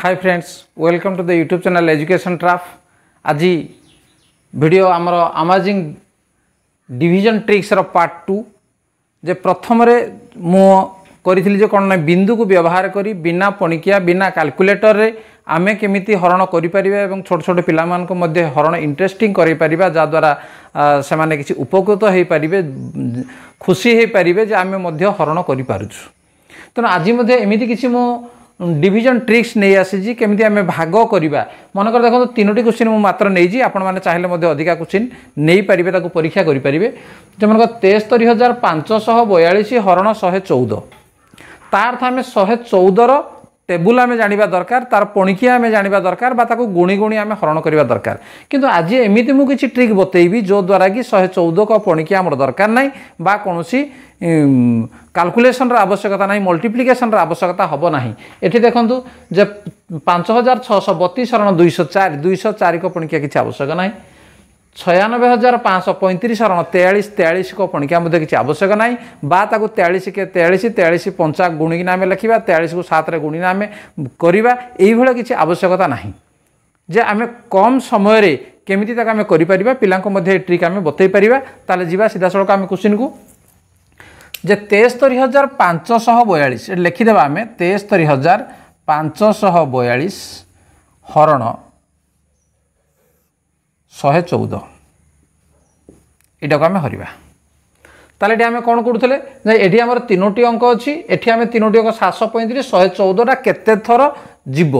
high friends welcome to the YouTube channel education ଟ୍ରାଫ୍ ଆଜି video ଆମର ଆମାଜିଂ ଡିଭିଜନ୍ ଟ୍ରିକ୍ସର ପାର୍ଟ ଟୁ ଯେ ପ୍ରଥମରେ ମୁଁ କରିଥିଲି ଯେ କ'ଣ ନା ବିନ୍ଦୁକୁ ବ୍ୟବହାର କରି ବିନା ପଣିକିଆ ବିନା କାଲକୁଲେଟରରେ ଆମେ କେମିତି ହରଣ କରିପାରିବା ଏବଂ ଛୋଟ ଛୋଟ ପିଲାମାନଙ୍କୁ ମଧ୍ୟ ହରଣ ଇଣ୍ଟରେଷ୍ଟିଂ କରାଇପାରିବା ଯାହାଦ୍ୱାରା ସେମାନେ କିଛି ଉପକୃତ ହୋଇପାରିବେ ଖୁସି ହୋଇପାରିବେ ଯେ ଆମେ ମଧ୍ୟ ହରଣ କରିପାରୁଛୁ ତେଣୁ ଆଜି ମଧ୍ୟ ଏମିତି କିଛି ମୁଁ ডিভিজন ট্রিক্স নেই আসিছি কেমিতি আমি ভাগ করা মনেকর দেখুন তিনোটি কোশ্চিন মু মাত্র নেইছি আপন মানে চাইলে মধ্যে অধিকা কোশ্চিন নেইপারে তাকে পরীক্ষা করে পারে যেমন তেস্তরি হাজার পাঁচশহ বয়াশ হরণ শহে চৌদ তা অর্থ আমি শহে চৌদর টেবুল আমি জাঁয়া দরকার তার পণিকি আমি জাঁয়া দরকার বা তাকে গুণি গুণি আমি হরণ করা দরকার কিন্তু আজ এমিতি মু কিছু ট্রিক বতাইবি যদ্বারা কি শহে চৌদক পণিকি আমার দরকার নাই বা কোণী কাল্কুলেসনর আবশ্যকতা নাই মল্টিপ্লিকেসন আবশ্যকতা হব না এটি দেখুন যে পাঁচ হাজার ছশো বতিশ হরণ দুইশ চারি দুইশ চারি পণিকা কিছু আবশ্যক না ছয়ানব্বই হাজার পাঁচশহ পঁয়ত্রিশ রণ তেয়াশ তেয়াশ পণিকা মধ্যে কিছু আবশ্যক না বা তাকে তেয়াল্লিশকে তেয়াশ তেয়াশ পঞ্চা গুণিকিনা আমি লেখা তেয়াল্লিশকে সাতরে গুণিনা আমি করা এইভাবে কিছু আবশ্যকতা না যে আমি কম সময়ের কমিটি তাকে আমি করে পিলাঙ্ক মধ্যে এই ট্রিক আমি বতাই পারা তাহলে যা সিধাসলখ আমি কোশ্চিনকু যে তেস্তরি হাজার পাঁচশহ বয়াশ লিখিদেবা আমি তেস্তরি হাজার পাঁচশহ বয়াশ হরণ ଶହେ ଚଉଦ ଏଇଟାକୁ ଆମେ ହରିବା ତାହେଲେ ଏଠି ଆମେ କ'ଣ କରୁଥିଲେ ନା ଏଠି ଆମର ତିନୋଟି ଅଙ୍କ ଅଛି ଏଠି ଆମେ ତିନୋଟି ଅଙ୍କ ସାତଶହ ପଇଁତିରିଶ ଶହେ ଚଉଦଟା କେତେ ଥର ଯିବ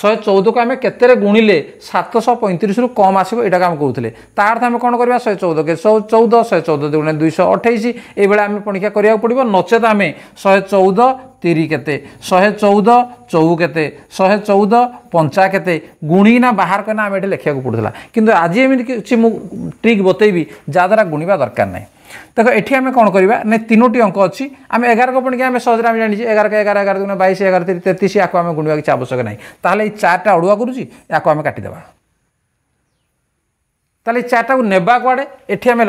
ଶହେ ଚଉଦକୁ ଆମେ କେତେରେ ଗୁଣିଲେ ସାତଶହ ପଇଁତିରିଶରୁ କମ୍ ଆସିବ ଏଇଟାକୁ ଆମେ କହୁଥିଲେ ତା ଅର୍ଥ ଆମେ କ'ଣ କରିବା ଶହେ ଚଉଦ ଶହେ ଚଉଦ ଶହେ ଚଉଦ ଦୁଗୁଣେ ଦୁଇଶହ ଅଠେଇଶ ଏଇଭଳିଆ ଆମେ ପରୀକ୍ଷା କରିବାକୁ ପଡ଼ିବ ନଚେତ ଆମେ ଶହେ ଚଉଦ ତିରି କେତେ ଶହେ ଚଉଦ ଚଉ କେତେ ଶହେ ଚଉଦ ପଞ୍ଚା କେତେ ଗୁଣିକିନା ବାହାର କରିନା ଆମେ ଏଠି ଲେଖିବାକୁ ପଡ଼ୁଥିଲା କିନ୍ତୁ ଆଜି ଏମିତି କିଛି ମୁଁ ଟ୍ରିକ୍ ବତେଇବି ଯାହାଦ୍ୱାରା ଗୁଣିବା ଦରକାର ନାହିଁ দেখো এটি আমি কোণ করা না তিনোটি অঙ্ক অছি আমি এগারো পুণিকে আমি সহজে আমি জাঁচি এগারোকে এগারো এগারো দুগুণে বাইশ এগারো তিরিশ তেত্রিশ ইয়াকে আমি গুণবা কিছু আবশ্যক নাই তাহলে এই চারটা অড়ুয়া করুছি ইয়াকে আমি কাটিদেবা তাহলে এই চারটা নেবা কুয়াড়ে এটি আমি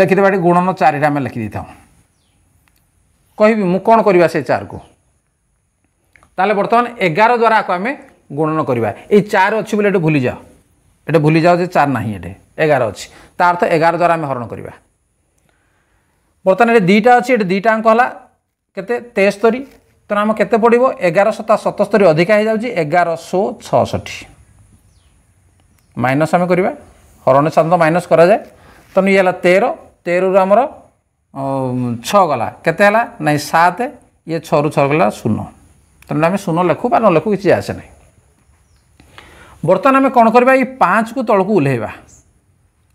লেখিদেবা এটি গুণন চারিটা আমি লেখি দিয়ে থাকে কহবি মু কোণ করা সেই চারকু তাহলে বর্তমান এগারো দ্বারা আমি গুণন করা এই চার অছি বলে এটু ভুলে যাও এটা ভুলে যাও যে চার না এটি এগারো অছি তা অর্থ এগারো দ্বারা আমি হরণ করা ବର୍ତ୍ତମାନ ଏଠି ଦୁଇଟା ଅଛି ଏଠି ଦୁଇଟା ଅଙ୍କ ହେଲା କେତେ ତେସ୍ତରୀ ତେଣୁ ଆମ କେତେ ପଡ଼ିବ ଏଗାରଶହ ତା ସତସ୍ତରୀ ଅଧିକା ହୋଇଯାଉଛି ଏଗାରଶହ ଛଅଷଠି ମାଇନସ୍ ଆମେ କରିବା ହରଣ ସାଧାରଣତଃ ମାଇନସ୍ କରାଯାଏ ତେଣୁ ଇଏ ହେଲା ତେର ତେରରୁ ଆମର ଛଅ ଗଲା କେତେ ହେଲା ନାଇଁ ସାତ ଇଏ ଛଅରୁ ଛଅ ଗଲା ଶୂନ ତେଣୁ ଆମେ ଶୂନ ଲେଖୁ ବା ନ ଲେଖୁ କିଛି ଆସେ ନାହିଁ ବର୍ତ୍ତମାନ ଆମେ କ'ଣ କରିବା ଏଇ ପାଞ୍ଚକୁ ତଳକୁ ଓହ୍ଲାଇବା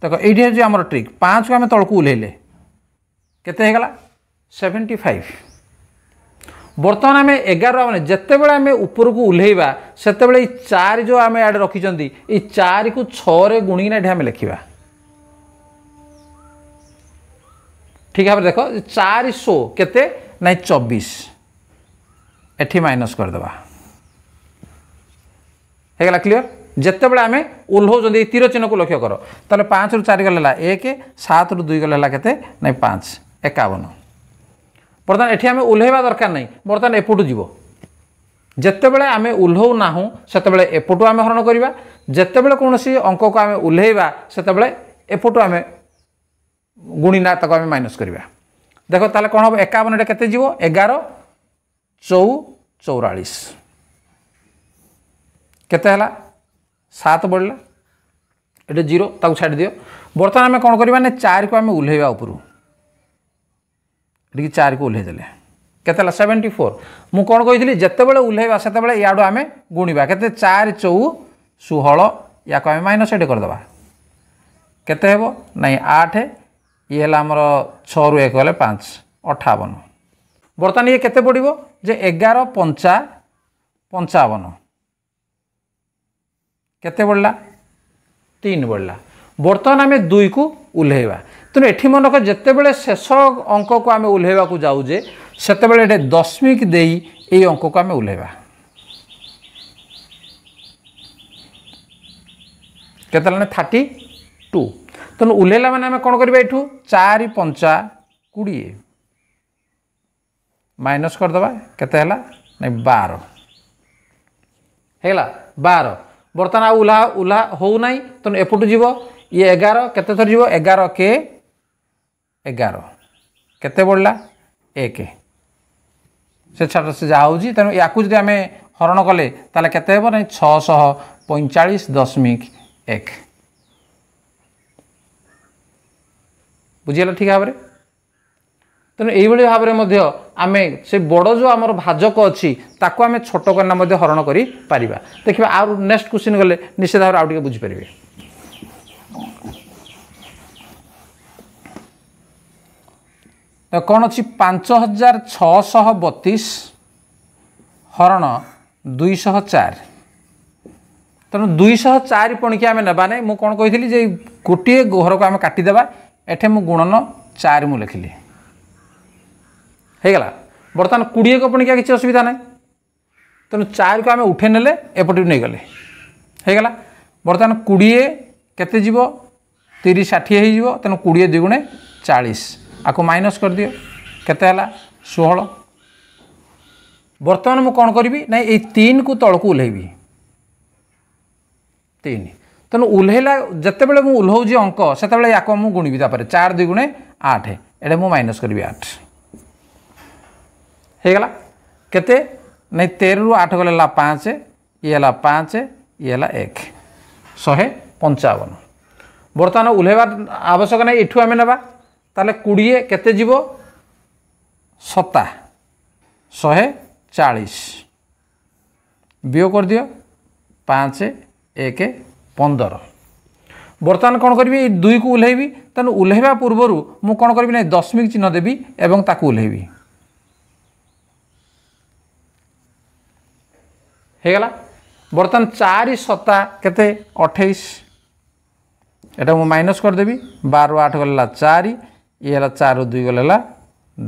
ଦେଖ ଏଇଠି ହେଉଛି ଆମର ଟ୍ରିକ୍ ପାଞ୍ଚକୁ ଆମେ ତଳକୁ ଓହ୍ଲାଇଲେ केतला सेवेन्टी फाइव बर्तमान आम एगार मैंने जिते आम ऊपर को ओह्लैवा से चार जो आम आड़े रखी चार को छे गुणी आम लिखा ठीक भाव देख चार शो के ना चबीश एटी माइनस करदे होगा क्लीयर बड़े आम ओह्लौं तीर चिन्ह को लक्ष्य कर तो पाँच रु चार गल एक सत रु दुई गल के पाँच একাবন ବର୍ତ୍ତମାନ ଏଠି ଆମେ ଓହ୍ଲାଇବା ଦରକାର ନାହିଁ ବର୍ତ୍ତମାନ ଏପଟୁ ଯିବ ଯେତେବେଳେ ଆମେ ଓହ୍ଲାଉ ନାହୁଁ ସେତେବେଳେ ଏପଟୁ ଆମେ ହରଣ କରିବା ଯେତେବେଳେ କୌଣସି ଅଙ୍କକୁ ଆମେ ଓହ୍ଲାଇବା ସେତେବେଳେ ଏପଟୁ ଆମେ ଗୁଣିନା ତାକୁ ଆମେ ମାଇନସ୍ କରିବା ଦେଖ ତାହେଲେ କ'ଣ ହେବ ଏକାବନଟା କେତେ ଯିବ ଏଗାର ଚଉ ଚଉରାଳିଶ କେତେ ହେଲା ସାତ ବଢ଼ିଲା ଏଠି ଜିରୋ ତାକୁ ଛାଡ଼ିଦିଅ ବର୍ତ୍ତମାନ ଆମେ କ'ଣ କରିବା ନା ଚାରିକୁ ଆମେ ଓହ୍ଲାଇବା ଉପରୁ ଏଠିକି ଚାରିକୁ ଓହ୍ଲାଇ ଦେଲେ କେତେ ହେଲା ସେଭେଣ୍ଟି ଫୋର୍ ମୁଁ କ'ଣ କହିଥିଲି ଯେତେବେଳେ ଓହ୍ଲାଇବା ସେତେବେଳେ ଇଆଡ଼ୁ ଆମେ ଗୁଣିବା କେତେ ଚାରି ଚଉ ଷୋହଳ ୟାକୁ ଆମେ ମାଇନସ୍ ଏଇଠି କରିଦେବା କେତେ ହେବ ନାଇଁ ଆଠ ଇଏ ହେଲା ଆମର ଛଅରୁ ଏକ ହେଲେ ପାଞ୍ଚ ଅଠାବନ ବର୍ତ୍ତମାନ ଇଏ କେତେ ପଡ଼ିବ ଯେ ଏଗାର ପଞ୍ଚା ପଞ୍ଚାବନ କେତେ ବଢ଼ିଲା ତିନି ବଢ଼ିଲା ବର୍ତ୍ତମାନ ଆମେ ଦୁଇକୁ ଓହ୍ଲାଇବା ତେଣୁ ଏଠି ମନେ କର ଯେତେବେଳେ ଶେଷ ଅଙ୍କକୁ ଆମେ ଓହ୍ଲାଇବାକୁ ଯାଉଛେ ସେତେବେଳେ ଏଠି ଦଶମିକ ଦେଇ ଏଇ ଅଙ୍କକୁ ଆମେ ଓହ୍ଲାଇବା କେତେ ହେଲାଣି ଥାର୍ଟି ଟୁ ତେଣୁ ଓହ୍ଲାଇଲା ମାନେ ଆମେ କ'ଣ କରିବା ଏଠୁ ଚାରି ପଞ୍ଚା କୋଡ଼ିଏ ମାଇନସ୍ କରିଦେବା କେତେ ହେଲା ନାଇଁ ବାର ହେଇଗଲା ବାର ବର୍ତ୍ତମାନ ଆଉ ଉଲା ଉଲା ହେଉନାହିଁ ତେଣୁ ଏପଟୁ ଯିବ ଇଏ ଏଗାର କେତେ ଥର ଯିବ ଏଗାର କେ ଏଗାର କେତେ ବଢ଼ିଲା ଏକ ସେ ଛାଡ଼ରେ ସେ ଯାହା ହେଉଛି ତେଣୁ ୟାକୁ ଯଦି ଆମେ ହରଣ କଲେ ତାହେଲେ କେତେ ହେବ ନାଇଁ ଛଅଶହ ପଇଁଚାଳିଶ ଦଶମିକ ଏକ ବୁଝିଗଲା ଠିକ୍ ଭାବରେ ତେଣୁ ଏଇଭଳି ଭାବରେ ମଧ୍ୟ ଆମେ ସେ ବଡ଼ ଯେଉଁ ଆମର ଭାଜକ ଅଛି ତାକୁ ଆମେ ଛୋଟ କନା ମଧ୍ୟ ହରଣ କରିପାରିବା ଦେଖିବା ଆଉ ନେକ୍ସଟ କ୍ୱେଶ୍ଚିନ୍ ଗଲେ ନିଶ୍ଚିତ ଭାବରେ ଆଉ ଟିକେ ବୁଝିପାରିବେ କ'ଣ ଅଛି ପାଞ୍ଚ ହଜାର ଛଅଶହ ବତିଶ ହରଣ ଦୁଇଶହ ଚାରି ତେଣୁ ଦୁଇଶହ ଚାରି ପଣିକି ଆମେ ନେବା ନାହିଁ ମୁଁ କ'ଣ କହିଥିଲି ଯେ ଗୋଟିଏ ଘରକୁ ଆମେ କାଟିଦେବା ଏଠି ମୁଁ ଗୁଣନ ଚାରି ମୁଁ ଲେଖିଲି ହେଇଗଲା ବର୍ତ୍ତମାନ କୋଡ଼ିଏ କପଣିକିଆ କିଛି ଅସୁବିଧା ନାହିଁ ତେଣୁ ଚାରିକୁ ଆମେ ଉଠେଇ ନେଲେ ଏପଟକୁ ନେଇଗଲେ ହେଇଗଲା ବର୍ତ୍ତମାନ କୋଡ଼ିଏ କେତେ ଯିବ ତିରିଶ ଷାଠିଏ ହେଇଯିବ ତେଣୁ କୋଡ଼ିଏ ଦୁଇ ଗୁଣେ ଚାଳିଶ आपको माइनस कर दियो केते हला बर्तमान मु कौन करबी ना ए 3 को तल को उलेबी 3 तनु उल्हेला जते अंक से बेले याको मु गुणीबी तापर 4 2 गुणे आठ एटे मु माइनस करी आठ हे के तेर नहीं रु आठ गले पाँच ये है पाँच ये एक शहे पंचावन बर्तमान उल्लेवा आवश्यक ना यू आम ना তাহলে কোড়িয়ে কেতে যাব সতা শহে চাশ বিয়োগ করিদিও পাঁচ এক পনের বর্তমান কোণ করবি এই দুইকু ওহ্লাইবি তেমন ওহ্লাইবা পূর্বর মু কোণ করবি না দশমিক চিহ্ন দেবি এবং তাকে ওহ্লাইবি ହେଇଗଲା ବର୍ତ୍ତମାନ ଚାରି ସତା କେତେ ଅଠେଇଶ ଏଇଟା ମୁଁ ମାଇନସ୍ କରିଦେବି ବାର ଆଠ ଗଲା ଚାରି इहालु दुई गल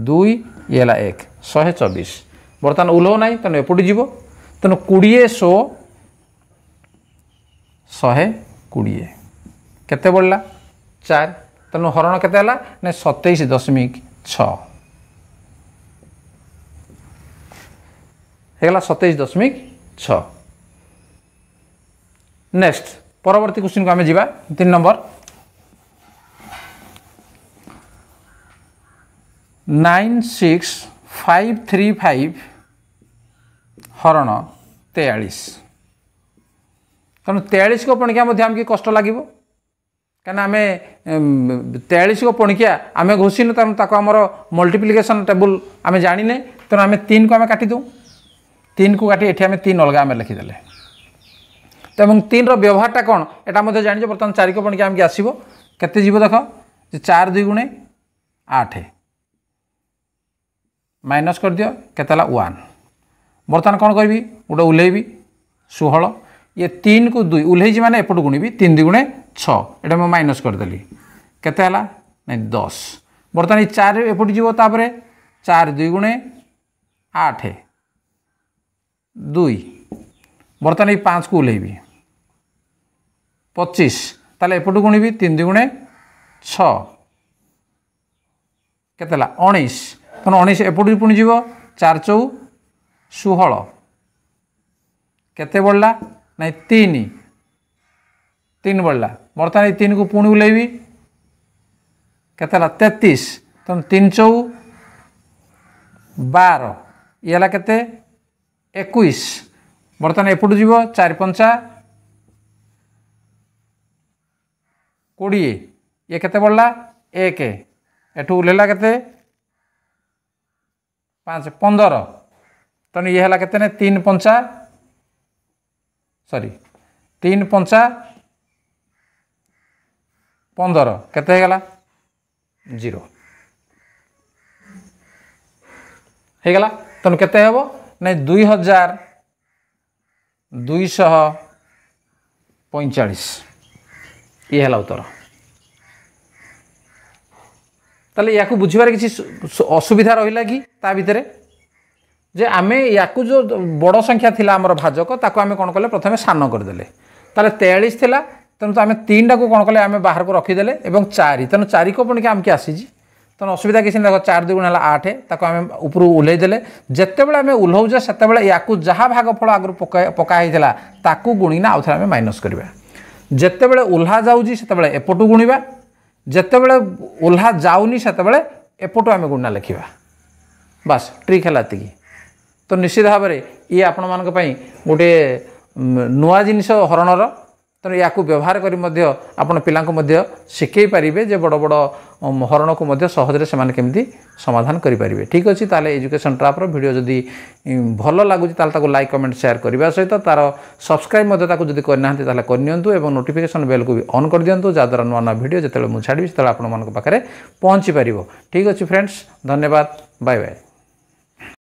दुई इहाल्ला एक शबिस वर्तन उलो नै तन एपटे जो तोडिए शुडिए केत पढ्ला चार त हरेला सतेस दशमिक छ सतैस दसमिक छ नेक्सट परती क्वनको आम जम्बर nine six five three five হরণ তেয়াল্লিশ কারণ তেয়াল্লিশ পণিকিয়া মধ্যে আমি কষ্ট লাগিব କାହିଁକିନା ଆମେ ତେୟାଳିଶକୁ ପଣିକିଆ ଆମେ ଘୋଷିନୁ ତେଣୁ ତାକୁ ଆମର ମଲ୍ଟିପ୍ଲିକେସନ୍ ଟେବୁଲ୍ ଆମେ ଜାଣିନେ ତେଣୁ ଆମେ ତିନିକୁ ଆମେ କାଟିଦେଉ ତିନିକୁ କାଟି ଏଠି ଆମେ ତିନି ଅଲଗା ଆମେ ଲେଖିଦେଲେ ତ ଏବଂ ତିନିର ବ୍ୟବହାରଟା କ'ଣ ଏଇଟା ମଧ୍ୟ ଜାଣିଛ ବର୍ତ୍ତମାନ ଚାରିକୁ ପଣିକିଆ ଆମକୁ ଆସିବ କେତେ ଯିବ ଦେଖ ଯେ ଚାରି ଦୁଇ ଗୁଣେ ଆଠ ମାଇନସ୍ କରିଦିଅ କେତେ ହେଲା ୱାନ୍ ବର୍ତ୍ତମାନ କ'ଣ କରିବି ଗୋଟେ ଓହ୍ଲେଇବି ଷୋହଳ ଇଏ ତିନିକୁ ଦୁଇ ଓହ୍ଲେଇଛି ମାନେ ଏପଟୁ ଗୁଣିବି ତିନି ଦୁଇ ଗୁଣେ ଛଅ ଏଇଟା ମୁଁ ମାଇନସ୍ କରିଦେଲି କେତେ ହେଲା ନାଇଁ ଦଶ ବର୍ତ୍ତମାନ ଏଇ ଚାରି ଏପଟୁ ଯିବ ତାପରେ ଚାରି ଦୁଇ ଗୁଣେ ଆଠ ଦୁଇ ବର୍ତ୍ତମାନ ଏଇ ପାଞ୍ଚକୁ ଓହ୍ଲେଇବି ପଚିଶ ତାହେଲେ ଏପଟୁ ଗୁଣିବି ତିନି ଦୁଇ ଗୁଣେ ଛଅ କେତେ ହେଲା ଉଣେଇଶ কারণ ଉଣେଇଶ ଏପଟକୁ ପୁଣି ଯିବ ଚାରି ଚଉ ଷୋହଳ କେତେ ବଢ଼ିଲା ନାଇଁ ତିନି ତିନି ବଢ଼ିଲା ବର୍ତ୍ତମାନ ଏଇ ତିନିକୁ ପୁଣି ଓହ୍ଲେଇବି କେତେ ହେଲା ତେତିଶ ତେଣୁ ତିନି ଚଉ ବାର ଇଏ ହେଲା କେତେ ଏକୋଇଶ ବର୍ତ୍ତମାନ ଏପଟୁ ଯିବ ଚାରି ପଞ୍ଚା କୋଡ଼ିଏ ଇଏ କେତେ ବଢ଼ିଲା ଏକ ଏଠୁ ଓହ୍ଲେଇଲା କେତେ পাঁচ পনের তেমন ইয়ে হল কেতে তিন পঞ্চা সরি তিন পঞ্চা পনের কেতে হয়ে গেল জিরো হয়ে গেল তেমন কেতে হব না দুই হাজার দুইশহ পঁয়চাশ ইয়ে হল উত্তর তাহলে ইয়াকু বুঝিবার কিছু অসুবিধা রহিলা কি তা ভিতরে যে আমি ইয়াকু যে বড় সংখ্যা লা আমার ভাজক তাকে আমি কোণ কলে প্রথমে সান করেদেলে তাহলে তেয়াল্লিশ লা তেমন তো আমি তিনটাকে কোণ কলে আমি বাহারক রখিদেলে এবং চারি তেমন চারিকে পুণিকি আমি আসিছি তেমন অসুবিধা কিছু না চার দুগুণ হল আঠ তাকে আমি উপর ওহ্লাইদেলে যেতবে আমি ওহ্লাউছে সেতবে ইয়াকু যা ভাগফল আগর পকা হয়েছিল তাকে গুণিনা আউথে আমি মাইনস করা যেতবে ওহ্লা যাচ্ছি সেতবে এপটু গুণবা ଯେତେବେଳେ ଓହ୍ଲା ଯାଉନି ସେତେବେଳେ ଏପଟୁ ଆମେ ଗୁଣ୍ଡା ଲେଖିବା ବାସ୍ ଟ୍ରିକ୍ ହେଲା ଏତିକି ତ ନିଶ୍ଚିତ ଭାବରେ ଇଏ ଆପଣମାନଙ୍କ ପାଇଁ ଗୋଟିଏ ନୂଆ ଜିନିଷ ହରଣର ତେଣୁ ୟାକୁ ବ୍ୟବହାର କରି ମଧ୍ୟ ଆପଣ ପିଲାଙ୍କୁ ମଧ୍ୟ ଶିଖାଇ ପାରିବେ ଯେ ବଡ଼ ବଡ଼ ହରଣକୁ ମଧ୍ୟ ସହଜରେ ସେମାନେ କେମିତି ସମାଧାନ କରିପାରିବେ ଠିକ୍ ଅଛି ତାହେଲେ ଏଜୁକେସନ୍ ଟ୍ରାପ୍ର ଭିଡ଼ିଓ ଯଦି ଭଲ ଲାଗୁଛି ତାହେଲେ ତାକୁ ଲାଇକ୍ କମେଣ୍ଟ ସେୟାର କରିବା ସହିତ ତା'ର ସବସ୍କ୍ରାଇବ୍ ମଧ୍ୟ ତାକୁ ଯଦି କରିନାହାନ୍ତି ତାହେଲେ କରିନିଅନ୍ତୁ ଏବଂ ନୋଟିଫିକେସନ୍ ବେଲ୍କୁ ବି ଅନ୍ କରିଦିଅନ୍ତୁ ଯାହାଦ୍ୱାରା ନୂଆ ନୂଆ ଭିଡ଼ିଓ ଯେତେବେଳେ ମୁଁ ଛାଡ଼ିବି ସେତେବେଳେ ଆପଣମାନଙ୍କ ପାଖରେ ପହଞ୍ଚିପାରିବ ଠିକ୍ ଅଛି ଫ୍ରେଣ୍ଡସ୍ ଧନ୍ୟବାଦ ବାଏ ବାଏ